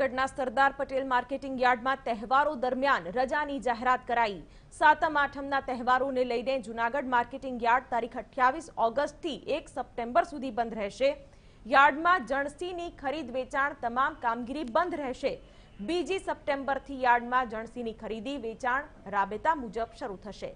ઘટના સરદાર પટેલ માર્કેટિંગ યાર્ડમાં તહેવારો દરમિયાન રજાની જાહેરાત કરાઈ સાતમ આઠમના તહેવારોને લઈને જુનાગઢ માર્કેટિંગ યાર્ડ તારીખ 28 ઓગસ્ટ થી 1 સપ્ટેમ્બર સુધી બંધ રહેશે યાર્ડમાં જનસીની ખરીદ વેચાણ તમામ કામગીરી બંધ રહેશે બીજે સપ્ટેમ્બરથી યાર્ડમાં જનસીની ખરીદી વેચાણ રાબેતા મુજબ શરૂ થશે